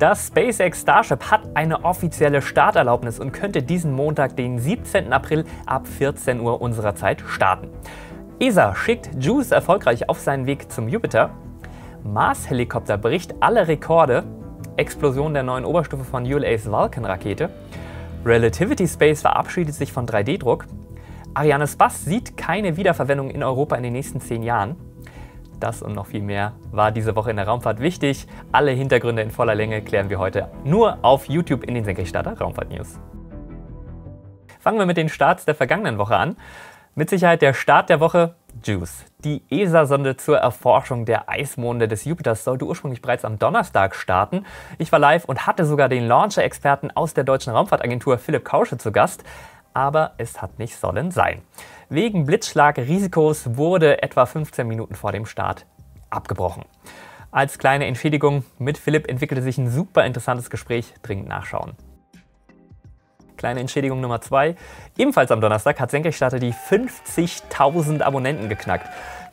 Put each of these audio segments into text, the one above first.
Das SpaceX Starship hat eine offizielle Starterlaubnis und könnte diesen Montag, den 17. April ab 14 Uhr unserer Zeit starten. ESA schickt Juice erfolgreich auf seinen Weg zum Jupiter. Mars-Helikopter bricht alle Rekorde. Explosion der neuen Oberstufe von ULA's Vulcan-Rakete. Relativity Space verabschiedet sich von 3D-Druck. Arianes Bass sieht keine Wiederverwendung in Europa in den nächsten 10 Jahren. Das und noch viel mehr war diese Woche in der Raumfahrt wichtig. Alle Hintergründe in voller Länge klären wir heute nur auf YouTube in den Senkrechtstarter Raumfahrt News. Fangen wir mit den Starts der vergangenen Woche an. Mit Sicherheit der Start der Woche JUICE. Die ESA-Sonde zur Erforschung der Eismonde des Jupiters sollte ursprünglich bereits am Donnerstag starten. Ich war live und hatte sogar den Launcher-Experten aus der deutschen Raumfahrtagentur Philipp Kausche zu Gast. Aber es hat nicht sollen sein. Wegen Blitzschlagrisikos wurde etwa 15 Minuten vor dem Start abgebrochen. Als kleine Entschädigung mit Philipp entwickelte sich ein super interessantes Gespräch, dringend nachschauen. Kleine Entschädigung Nummer 2. Ebenfalls am Donnerstag hat Senkrechtstarter die 50.000 Abonnenten geknackt.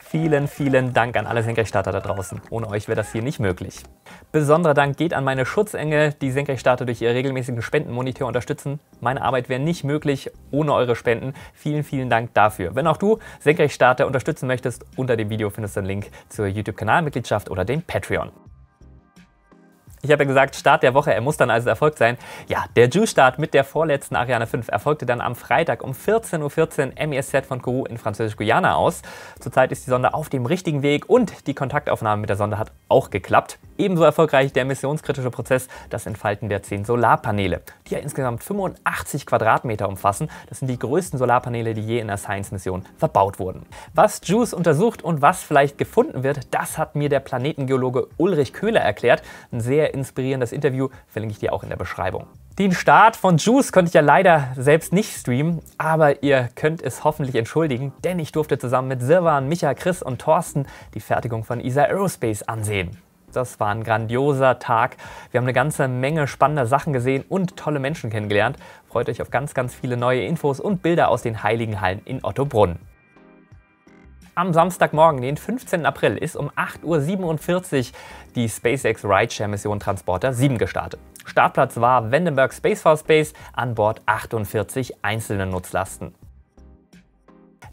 Vielen, vielen Dank an alle Senkrechtstarter da draußen. Ohne euch wäre das hier nicht möglich. Besonderer Dank geht an meine Schutzengel, die Senkrechtstarter durch ihre regelmäßigen Spendenmonitor unterstützen. Meine Arbeit wäre nicht möglich ohne eure Spenden. Vielen, vielen Dank dafür. Wenn auch du Senkrechtstarter unterstützen möchtest, unter dem Video findest du einen Link zur YouTube-Kanalmitgliedschaft oder dem Patreon. Ich habe ja gesagt, Start der Woche, er muss dann also erfolgt sein. Ja, der Ju-Start mit der vorletzten Ariane 5 erfolgte dann am Freitag um 14.14 .14 Uhr MESZ von Kourou in Französisch-Guyana aus. Zurzeit ist die Sonde auf dem richtigen Weg und die Kontaktaufnahme mit der Sonde hat auch geklappt. Ebenso erfolgreich der missionskritische Prozess, das Entfalten der 10 Solarpaneele, die ja insgesamt 85 Quadratmeter umfassen. Das sind die größten Solarpaneele, die je in der Science-Mission verbaut wurden. Was JUICE untersucht und was vielleicht gefunden wird, das hat mir der Planetengeologe Ulrich Köhler erklärt. Ein sehr sehr inspirierendes Interview, verlinke ich dir auch in der Beschreibung. Den Start von Juice konnte ich ja leider selbst nicht streamen, aber ihr könnt es hoffentlich entschuldigen, denn ich durfte zusammen mit Silvan, Micha, Chris und Thorsten die Fertigung von ESA Aerospace ansehen. Das war ein grandioser Tag. Wir haben eine ganze Menge spannender Sachen gesehen und tolle Menschen kennengelernt. Freut euch auf ganz, ganz viele neue Infos und Bilder aus den Heiligen Hallen in Ottobrunn am Samstagmorgen, den 15. April, ist um 8.47 Uhr die SpaceX Rideshare-Mission Transporter 7 gestartet. Startplatz war Vandenberg Space Force Base an Bord 48 einzelne Nutzlasten.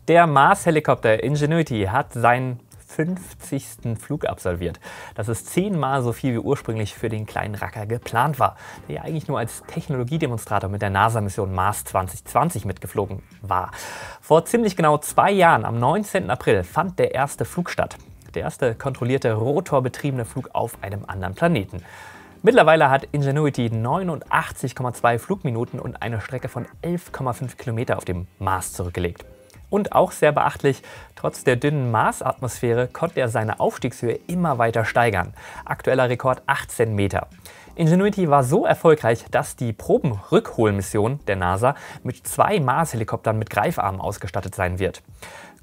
Der Mars-Helikopter Ingenuity hat seinen 50. Flug absolviert. Das ist zehnmal so viel wie ursprünglich für den kleinen Racker geplant war, der ja eigentlich nur als Technologiedemonstrator mit der NASA-Mission Mars 2020 mitgeflogen war. Vor ziemlich genau zwei Jahren, am 19. April, fand der erste Flug statt. Der erste kontrollierte rotorbetriebene Flug auf einem anderen Planeten. Mittlerweile hat Ingenuity 89,2 Flugminuten und eine Strecke von 11,5 Kilometer auf dem Mars zurückgelegt. Und auch sehr beachtlich, trotz der dünnen Marsatmosphäre konnte er seine Aufstiegshöhe immer weiter steigern. Aktueller Rekord 18 Meter. Ingenuity war so erfolgreich, dass die Probenrückholmission der NASA mit zwei Mars-Helikoptern mit Greifarmen ausgestattet sein wird.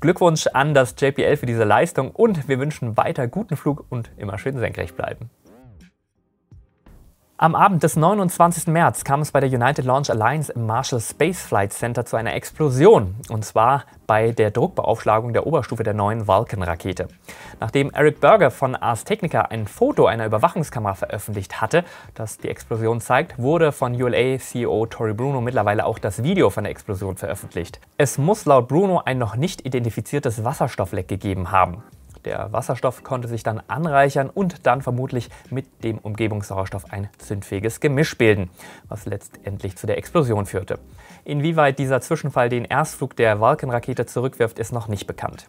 Glückwunsch an das JPL für diese Leistung und wir wünschen weiter guten Flug und immer schön senkrecht bleiben. Am Abend des 29. März kam es bei der United Launch Alliance im Marshall Space Flight Center zu einer Explosion, und zwar bei der Druckbeaufschlagung der Oberstufe der neuen Vulcan-Rakete. Nachdem Eric Berger von Ars Technica ein Foto einer Überwachungskamera veröffentlicht hatte, das die Explosion zeigt, wurde von ULA-CEO Tori Bruno mittlerweile auch das Video von der Explosion veröffentlicht. Es muss laut Bruno ein noch nicht identifiziertes Wasserstoffleck gegeben haben. Der Wasserstoff konnte sich dann anreichern und dann vermutlich mit dem Umgebungssauerstoff ein zündfähiges Gemisch bilden, was letztendlich zu der Explosion führte. Inwieweit dieser Zwischenfall den Erstflug der Vulcan-Rakete zurückwirft, ist noch nicht bekannt.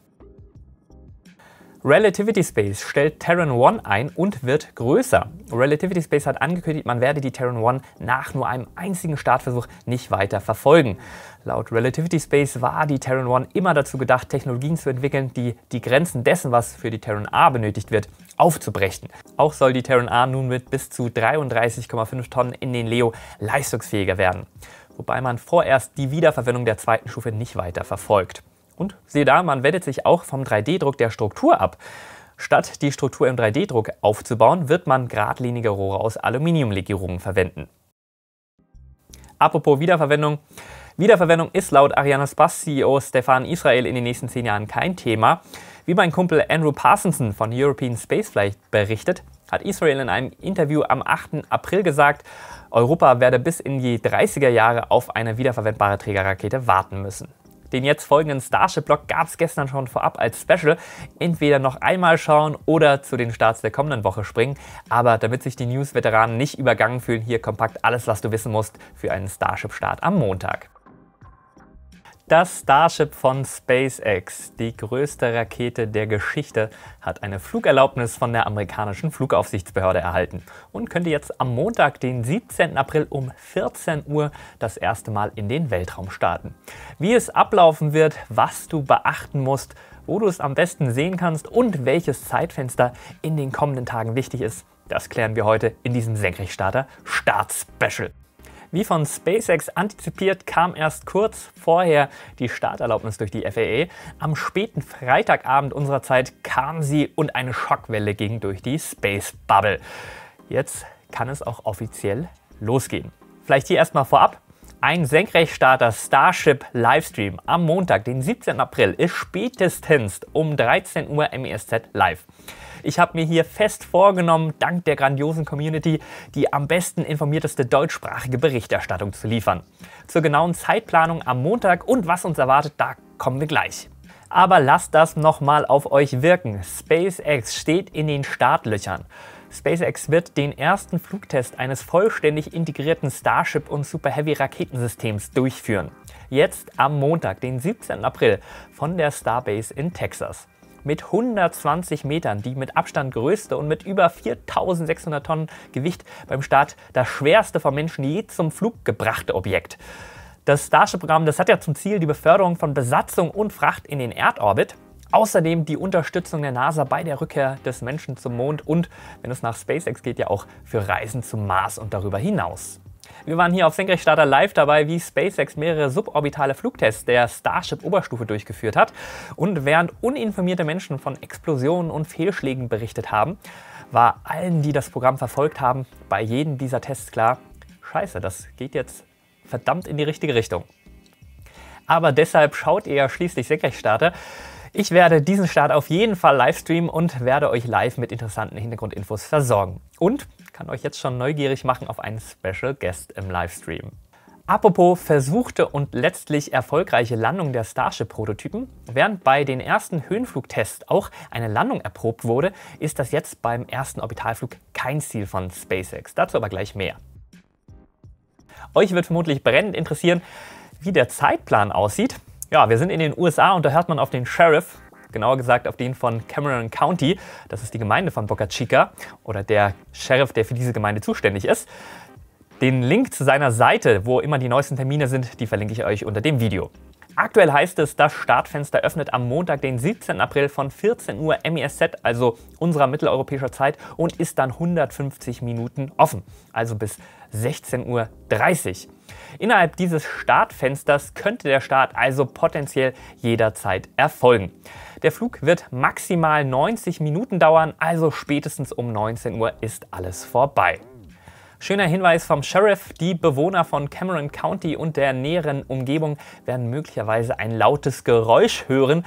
Relativity Space stellt Terran 1 ein und wird größer. Relativity Space hat angekündigt, man werde die Terran 1 nach nur einem einzigen Startversuch nicht weiter verfolgen. Laut Relativity Space war die Terran 1 immer dazu gedacht, Technologien zu entwickeln, die die Grenzen dessen, was für die Terran A benötigt wird, aufzubrechen. Auch soll die Terran A nun mit bis zu 33,5 Tonnen in den Leo leistungsfähiger werden, wobei man vorerst die Wiederverwendung der zweiten Stufe nicht weiter verfolgt. Und siehe da, man wendet sich auch vom 3D-Druck der Struktur ab. Statt die Struktur im 3D-Druck aufzubauen, wird man geradlinige Rohre aus Aluminiumlegierungen verwenden. Apropos Wiederverwendung. Wiederverwendung ist laut Arianas Spass CEO Stefan Israel in den nächsten zehn Jahren kein Thema. Wie mein Kumpel Andrew Parsonson von European Spaceflight berichtet, hat Israel in einem Interview am 8. April gesagt, Europa werde bis in die 30er Jahre auf eine wiederverwendbare Trägerrakete warten müssen. Den jetzt folgenden Starship-Blog gab es gestern schon vorab als Special. Entweder noch einmal schauen oder zu den Starts der kommenden Woche springen. Aber damit sich die News-Veteranen nicht übergangen fühlen, hier kompakt alles, was du wissen musst für einen Starship-Start am Montag. Das Starship von SpaceX, die größte Rakete der Geschichte, hat eine Flugerlaubnis von der amerikanischen Flugaufsichtsbehörde erhalten und könnte jetzt am Montag, den 17. April um 14 Uhr das erste Mal in den Weltraum starten. Wie es ablaufen wird, was du beachten musst, wo du es am besten sehen kannst und welches Zeitfenster in den kommenden Tagen wichtig ist, das klären wir heute in diesem Senkrechtstarter Start Special. Wie von SpaceX antizipiert kam erst kurz vorher die Starterlaubnis durch die FAA. Am späten Freitagabend unserer Zeit kam sie und eine Schockwelle ging durch die Space Bubble. Jetzt kann es auch offiziell losgehen. Vielleicht hier erstmal vorab. Ein Senkrechtstarter Starship Livestream am Montag, den 17. April, ist spätestens um 13 Uhr MESZ live. Ich habe mir hier fest vorgenommen, dank der grandiosen Community die am besten informierteste deutschsprachige Berichterstattung zu liefern. Zur genauen Zeitplanung am Montag und was uns erwartet, da kommen wir gleich. Aber lasst das nochmal auf euch wirken. SpaceX steht in den Startlöchern. SpaceX wird den ersten Flugtest eines vollständig integrierten Starship- und Super Heavy-Raketensystems durchführen. Jetzt am Montag, den 17. April, von der Starbase in Texas mit 120 Metern, die mit Abstand größte und mit über 4600 Tonnen Gewicht beim Start das schwerste vom Menschen je zum Flug gebrachte Objekt. Das Starship-Programm, hat ja zum Ziel die Beförderung von Besatzung und Fracht in den Erdorbit. Außerdem die Unterstützung der NASA bei der Rückkehr des Menschen zum Mond und, wenn es nach SpaceX geht, ja auch für Reisen zum Mars und darüber hinaus. Wir waren hier auf Senkrechtstarter live dabei, wie SpaceX mehrere suborbitale Flugtests der Starship-Oberstufe durchgeführt hat. Und während uninformierte Menschen von Explosionen und Fehlschlägen berichtet haben, war allen, die das Programm verfolgt haben, bei jedem dieser Tests klar, scheiße, das geht jetzt verdammt in die richtige Richtung. Aber deshalb schaut ihr ja schließlich Senkrechtstarter. Ich werde diesen Start auf jeden Fall live streamen und werde euch live mit interessanten Hintergrundinfos versorgen. Und kann euch jetzt schon neugierig machen auf einen Special Guest im Livestream. Apropos versuchte und letztlich erfolgreiche Landung der Starship-Prototypen. Während bei den ersten Höhenflugtests auch eine Landung erprobt wurde, ist das jetzt beim ersten Orbitalflug kein Ziel von SpaceX. Dazu aber gleich mehr. Euch wird vermutlich brennend interessieren, wie der Zeitplan aussieht. Ja, wir sind in den USA und da hört man auf den Sheriff, genauer gesagt auf den von Cameron County, das ist die Gemeinde von Boca Chica oder der Sheriff, der für diese Gemeinde zuständig ist. Den Link zu seiner Seite, wo immer die neuesten Termine sind, die verlinke ich euch unter dem Video. Aktuell heißt es, das Startfenster öffnet am Montag, den 17. April von 14 Uhr MESZ, also unserer mitteleuropäischer Zeit, und ist dann 150 Minuten offen, also bis 16.30 Uhr. Innerhalb dieses Startfensters könnte der Start also potenziell jederzeit erfolgen. Der Flug wird maximal 90 Minuten dauern, also spätestens um 19 Uhr ist alles vorbei. Schöner Hinweis vom Sheriff, die Bewohner von Cameron County und der näheren Umgebung werden möglicherweise ein lautes Geräusch hören.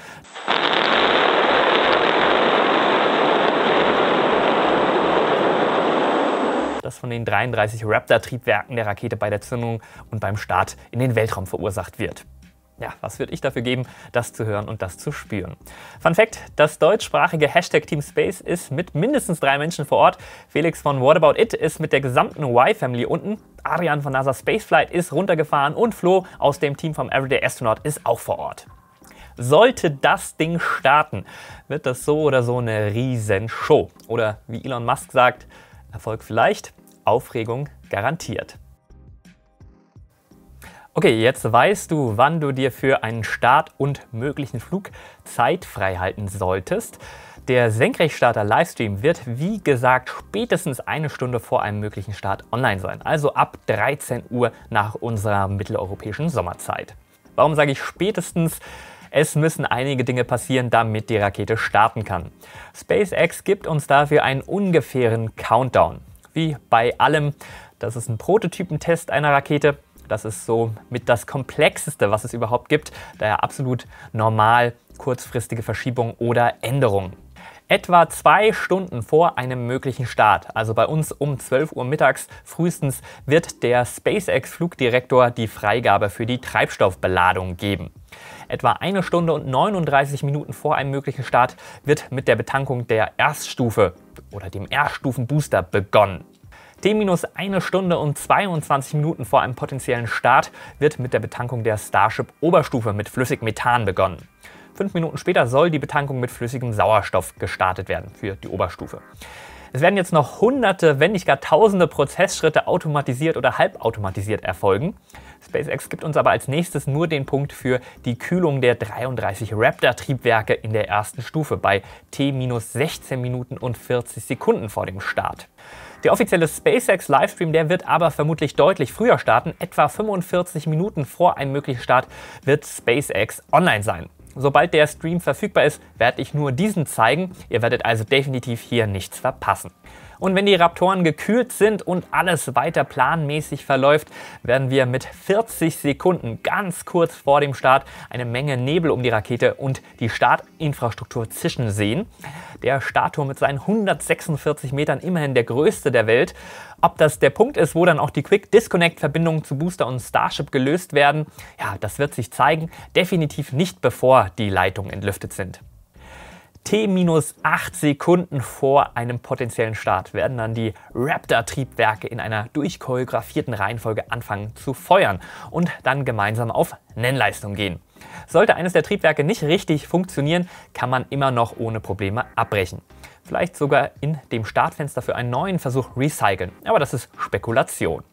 das von den 33 Raptor-Triebwerken der Rakete bei der Zündung und beim Start in den Weltraum verursacht wird ja, was würde ich dafür geben, das zu hören und das zu spüren? Fun Fact: Das deutschsprachige Hashtag Team Space ist mit mindestens drei Menschen vor Ort. Felix von What About It ist mit der gesamten Y-Family unten. Arian von NASA Spaceflight ist runtergefahren und Flo aus dem Team vom Everyday Astronaut ist auch vor Ort. Sollte das Ding starten, wird das so oder so eine Riesenshow. Oder wie Elon Musk sagt, Erfolg vielleicht, Aufregung garantiert. Okay, jetzt weißt du, wann du dir für einen Start und möglichen Flug Zeit frei halten solltest. Der Senkrechtstarter Livestream wird, wie gesagt, spätestens eine Stunde vor einem möglichen Start online sein, also ab 13 Uhr nach unserer mitteleuropäischen Sommerzeit. Warum sage ich spätestens? Es müssen einige Dinge passieren, damit die Rakete starten kann. SpaceX gibt uns dafür einen ungefähren Countdown. Wie bei allem, das ist ein Prototypentest einer Rakete, das ist so mit das Komplexeste, was es überhaupt gibt, daher absolut normal kurzfristige Verschiebung oder Änderung. Etwa zwei Stunden vor einem möglichen Start, also bei uns um 12 Uhr mittags frühestens, wird der SpaceX-Flugdirektor die Freigabe für die Treibstoffbeladung geben. Etwa eine Stunde und 39 Minuten vor einem möglichen Start wird mit der Betankung der Erststufe oder dem Erststufenbooster begonnen. T minus eine Stunde und 22 Minuten vor einem potenziellen Start wird mit der Betankung der Starship Oberstufe mit Flüssigmethan begonnen. Fünf Minuten später soll die Betankung mit flüssigem Sauerstoff gestartet werden für die Oberstufe. Es werden jetzt noch hunderte, wenn nicht gar tausende Prozessschritte automatisiert oder halbautomatisiert erfolgen. SpaceX gibt uns aber als nächstes nur den Punkt für die Kühlung der 33 Raptor-Triebwerke in der ersten Stufe bei T-16 Minuten und 40 Sekunden vor dem Start. Der offizielle SpaceX Livestream, der wird aber vermutlich deutlich früher starten. Etwa 45 Minuten vor einem möglichen Start wird SpaceX online sein. Sobald der Stream verfügbar ist, werde ich nur diesen zeigen. Ihr werdet also definitiv hier nichts verpassen. Und wenn die Raptoren gekühlt sind und alles weiter planmäßig verläuft, werden wir mit 40 Sekunden ganz kurz vor dem Start eine Menge Nebel um die Rakete und die Startinfrastruktur zischen sehen. Der Startturm mit seinen 146 Metern immerhin der größte der Welt. Ob das der Punkt ist, wo dann auch die Quick Disconnect Verbindungen zu Booster und Starship gelöst werden, ja, das wird sich zeigen. Definitiv nicht bevor die Leitungen entlüftet sind. T-8 Sekunden vor einem potenziellen Start werden dann die Raptor-Triebwerke in einer durchchoreografierten Reihenfolge anfangen zu feuern und dann gemeinsam auf Nennleistung gehen. Sollte eines der Triebwerke nicht richtig funktionieren, kann man immer noch ohne Probleme abbrechen. Vielleicht sogar in dem Startfenster für einen neuen Versuch recyceln, aber das ist Spekulation.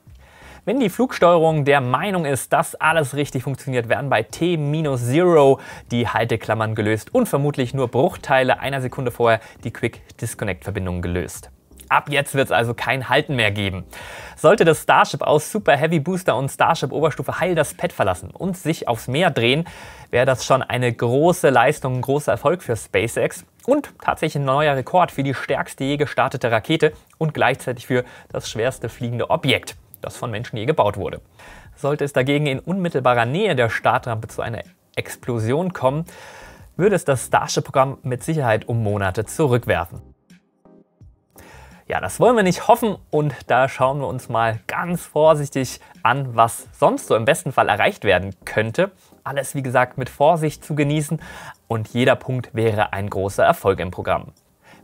Wenn die Flugsteuerung der Meinung ist, dass alles richtig funktioniert, werden bei T-0 die Halteklammern gelöst und vermutlich nur Bruchteile einer Sekunde vorher die Quick Disconnect Verbindung gelöst. Ab jetzt wird es also kein Halten mehr geben. Sollte das Starship aus Super Heavy Booster und Starship Oberstufe Heil das Pad verlassen und sich aufs Meer drehen, wäre das schon eine große Leistung, ein großer Erfolg für SpaceX und tatsächlich ein neuer Rekord für die stärkste je gestartete Rakete und gleichzeitig für das schwerste fliegende Objekt das von Menschen je gebaut wurde. Sollte es dagegen in unmittelbarer Nähe der Startrampe zu einer Explosion kommen, würde es das Starship-Programm mit Sicherheit um Monate zurückwerfen. Ja, das wollen wir nicht hoffen und da schauen wir uns mal ganz vorsichtig an, was sonst so im besten Fall erreicht werden könnte. Alles wie gesagt mit Vorsicht zu genießen und jeder Punkt wäre ein großer Erfolg im Programm.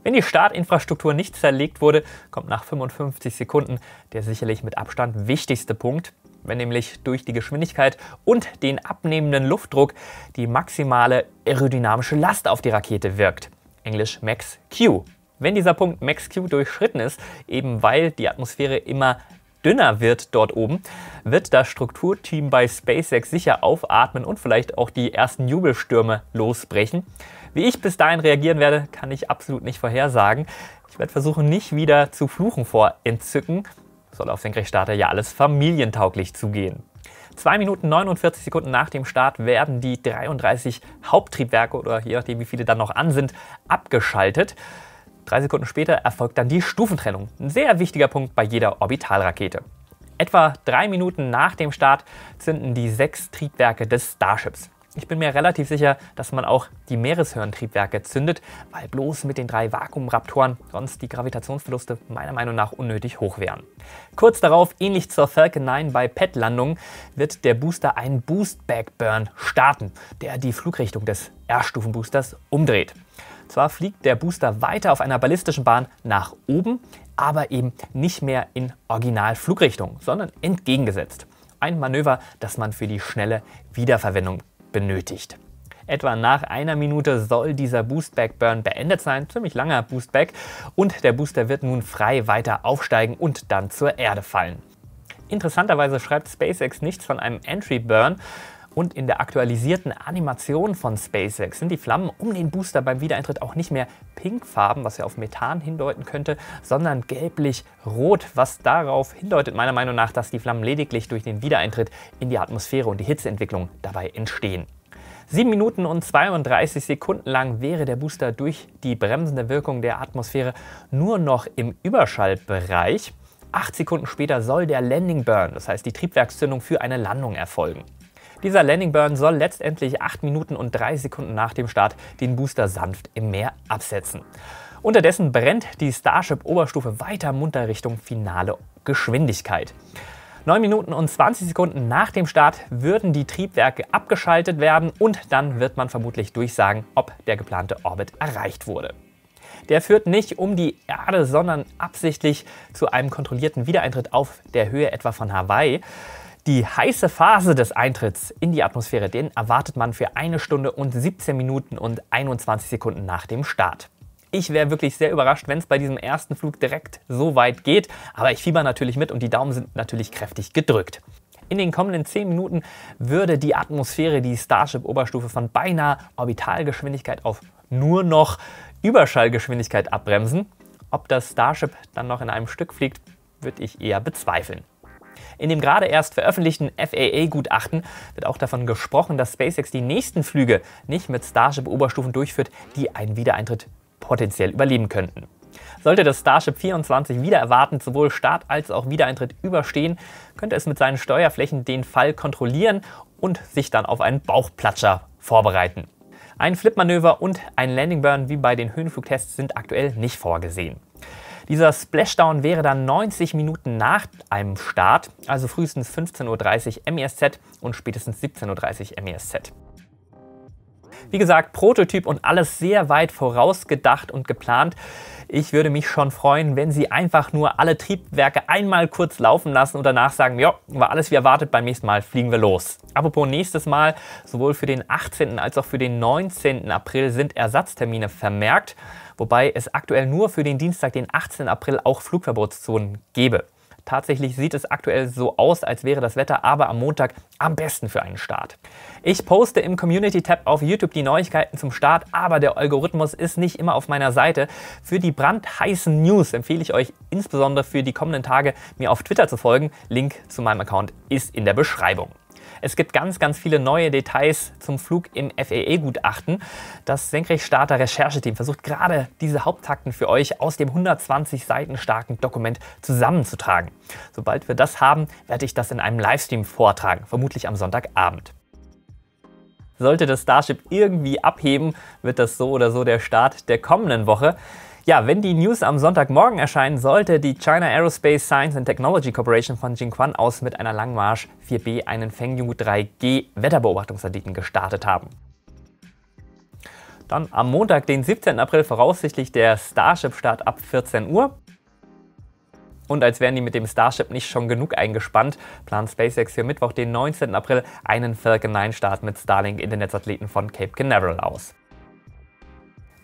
Wenn die Startinfrastruktur nicht zerlegt wurde, kommt nach 55 Sekunden der sicherlich mit Abstand wichtigste Punkt. Wenn nämlich durch die Geschwindigkeit und den abnehmenden Luftdruck die maximale aerodynamische Last auf die Rakete wirkt. Englisch Max Q. Wenn dieser Punkt Max Q durchschritten ist, eben weil die Atmosphäre immer dünner wird dort oben, wird das Strukturteam bei SpaceX sicher aufatmen und vielleicht auch die ersten Jubelstürme losbrechen. Wie ich bis dahin reagieren werde, kann ich absolut nicht vorhersagen. Ich werde versuchen, nicht wieder zu fluchen vor Entzücken. Soll auf Senkrechtstarter ja alles familientauglich zugehen. 2 Minuten 49 Sekunden nach dem Start werden die 33 Haupttriebwerke oder je nachdem wie viele dann noch an sind, abgeschaltet. Drei Sekunden später erfolgt dann die Stufentrennung, ein sehr wichtiger Punkt bei jeder Orbitalrakete. Etwa drei Minuten nach dem Start zünden die sechs Triebwerke des Starships. Ich bin mir relativ sicher, dass man auch die Meereshöhlentriebwerke zündet, weil bloß mit den drei Vakuumraptoren sonst die Gravitationsverluste meiner Meinung nach unnötig hoch wären. Kurz darauf, ähnlich zur Falcon 9 bei Pet-Landungen, wird der Booster einen Boost-Backburn starten, der die Flugrichtung des R-Stufen-Boosters umdreht. Zwar fliegt der Booster weiter auf einer ballistischen Bahn nach oben, aber eben nicht mehr in Originalflugrichtung, sondern entgegengesetzt. Ein Manöver, das man für die schnelle Wiederverwendung benötigt. Etwa nach einer Minute soll dieser Boostback-Burn beendet sein, ziemlich langer Boostback, und der Booster wird nun frei weiter aufsteigen und dann zur Erde fallen. Interessanterweise schreibt SpaceX nichts von einem Entry-Burn, und in der aktualisierten Animation von SpaceX sind die Flammen um den Booster beim Wiedereintritt auch nicht mehr pinkfarben, was ja auf Methan hindeuten könnte, sondern gelblich-rot, was darauf hindeutet meiner Meinung nach, dass die Flammen lediglich durch den Wiedereintritt in die Atmosphäre und die Hitzeentwicklung dabei entstehen. 7 Minuten und 32 Sekunden lang wäre der Booster durch die bremsende Wirkung der Atmosphäre nur noch im Überschallbereich. Acht Sekunden später soll der Landing Burn, das heißt die Triebwerkszündung für eine Landung, erfolgen. Dieser Landing Burn soll letztendlich 8 Minuten und 3 Sekunden nach dem Start den Booster sanft im Meer absetzen. Unterdessen brennt die Starship-Oberstufe weiter munter Richtung finale Geschwindigkeit. 9 Minuten und 20 Sekunden nach dem Start würden die Triebwerke abgeschaltet werden und dann wird man vermutlich durchsagen, ob der geplante Orbit erreicht wurde. Der führt nicht um die Erde, sondern absichtlich zu einem kontrollierten Wiedereintritt auf der Höhe etwa von Hawaii. Die heiße Phase des Eintritts in die Atmosphäre, den erwartet man für eine Stunde und 17 Minuten und 21 Sekunden nach dem Start. Ich wäre wirklich sehr überrascht, wenn es bei diesem ersten Flug direkt so weit geht, aber ich fieber natürlich mit und die Daumen sind natürlich kräftig gedrückt. In den kommenden 10 Minuten würde die Atmosphäre die Starship-Oberstufe von beinahe Orbitalgeschwindigkeit auf nur noch Überschallgeschwindigkeit abbremsen. Ob das Starship dann noch in einem Stück fliegt, würde ich eher bezweifeln. In dem gerade erst veröffentlichten FAA-Gutachten wird auch davon gesprochen, dass SpaceX die nächsten Flüge nicht mit Starship-Oberstufen durchführt, die einen Wiedereintritt potenziell überleben könnten. Sollte das Starship 24 wieder erwartend sowohl Start als auch Wiedereintritt überstehen, könnte es mit seinen Steuerflächen den Fall kontrollieren und sich dann auf einen Bauchplatscher vorbereiten. Ein Flipmanöver und ein Landingburn wie bei den Höhenflugtests sind aktuell nicht vorgesehen. Dieser Splashdown wäre dann 90 Minuten nach einem Start, also frühestens 15.30 Uhr MESZ und spätestens 17.30 Uhr MESZ. Wie gesagt, Prototyp und alles sehr weit vorausgedacht und geplant. Ich würde mich schon freuen, wenn Sie einfach nur alle Triebwerke einmal kurz laufen lassen und danach sagen, ja, war alles wie erwartet, beim nächsten Mal fliegen wir los. Apropos nächstes Mal, sowohl für den 18. als auch für den 19. April sind Ersatztermine vermerkt, wobei es aktuell nur für den Dienstag, den 18. April, auch Flugverbotszonen gäbe. Tatsächlich sieht es aktuell so aus, als wäre das Wetter aber am Montag am besten für einen Start. Ich poste im Community-Tab auf YouTube die Neuigkeiten zum Start, aber der Algorithmus ist nicht immer auf meiner Seite. Für die brandheißen News empfehle ich euch insbesondere für die kommenden Tage, mir auf Twitter zu folgen. Link zu meinem Account ist in der Beschreibung. Es gibt ganz, ganz viele neue Details zum Flug im FAE-Gutachten. Das Senkrechtstarter Rechercheteam versucht gerade diese Haupttakten für euch aus dem 120 Seiten starken Dokument zusammenzutragen. Sobald wir das haben, werde ich das in einem Livestream vortragen, vermutlich am Sonntagabend. Sollte das Starship irgendwie abheben, wird das so oder so der Start der kommenden Woche. Ja, wenn die News am Sonntagmorgen erscheinen sollte, die China Aerospace Science and Technology Corporation von Jingquan aus mit einer Langmarsch 4B einen Fengyu 3G Wetterbeobachtungssatelliten gestartet haben. Dann am Montag, den 17. April, voraussichtlich der Starship-Start ab 14 Uhr. Und als wären die mit dem Starship nicht schon genug eingespannt, plant SpaceX für Mittwoch, den 19. April, einen Falcon 9-Start mit Starlink-Internetsatelliten von Cape Canaveral aus.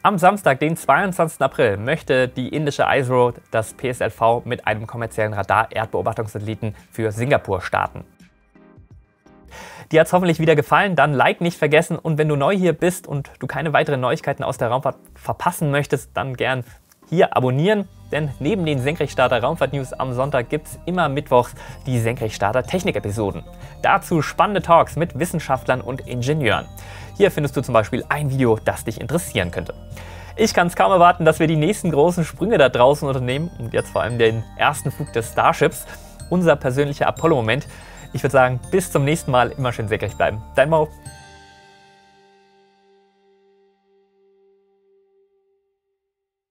Am Samstag, den 22. April, möchte die indische ISRO das PSLV mit einem kommerziellen Radar-Erdbeobachtungssatelliten für Singapur starten. Dir hat es hoffentlich wieder gefallen, dann Like nicht vergessen und wenn du neu hier bist und du keine weiteren Neuigkeiten aus der Raumfahrt verpassen möchtest, dann gern hier abonnieren, denn neben den Senkrechtstarter Raumfahrt News am Sonntag gibt es immer mittwochs die Senkrechtstarter Technik-Episoden. Dazu spannende Talks mit Wissenschaftlern und Ingenieuren. Hier findest du zum Beispiel ein Video, das dich interessieren könnte. Ich kann es kaum erwarten, dass wir die nächsten großen Sprünge da draußen unternehmen und jetzt vor allem den ersten Flug des Starships, unser persönlicher Apollo-Moment. Ich würde sagen, bis zum nächsten Mal immer schön senkrecht bleiben. Dein Mau.